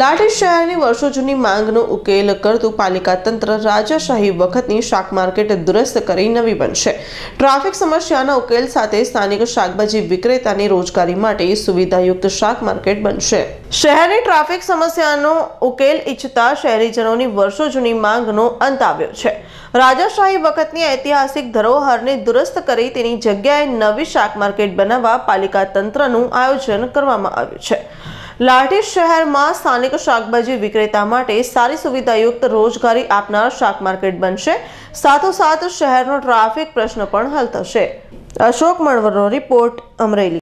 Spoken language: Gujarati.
લાઠી શહેરની વર્ષો જૂની માંગનો ઉકેલ કરતું પાલિકા તંત્ર રાજાશાહી વખતની શાક માર્કેટ દુરસ્ત કરી નવી બનશે ટ્રાફિક સમસ્યાના ઉકેલ સાથે સ્થાનિક શાકભાજી વિક્રેતાની રોજગારી માટે સુવિધાયુક્ત શાક માર્કેટ બનશે શહેરની ટ્રાફિક સમસ્યાનો ઉકેલ ઈચ્છતા શહેરીજનોની વર્ષો જૂની માંગનો અંત આવ્યો છે રાજાશાહી વખતની ઐતિહાસિક ધરોહરને દુરસ્ત કરી તેની જગ્યાએ નવી શાક માર્કેટ બનાવવા પાલિકા તંત્રનું આયોજન કરવામાં આવ્યું છે લાઠી શહેરમાં સ્થાનિક શાકભાજી વિક્રેતા માટે સારી સુવિધાયુક્ત રોજગારી આપનાર શાક માર્કેટ બનશે સાથોસાથ શહેરનો ટ્રાફિક પ્રશ્ન પણ હલ થશે અશોક મણવરનો રિપોર્ટ અમરેલી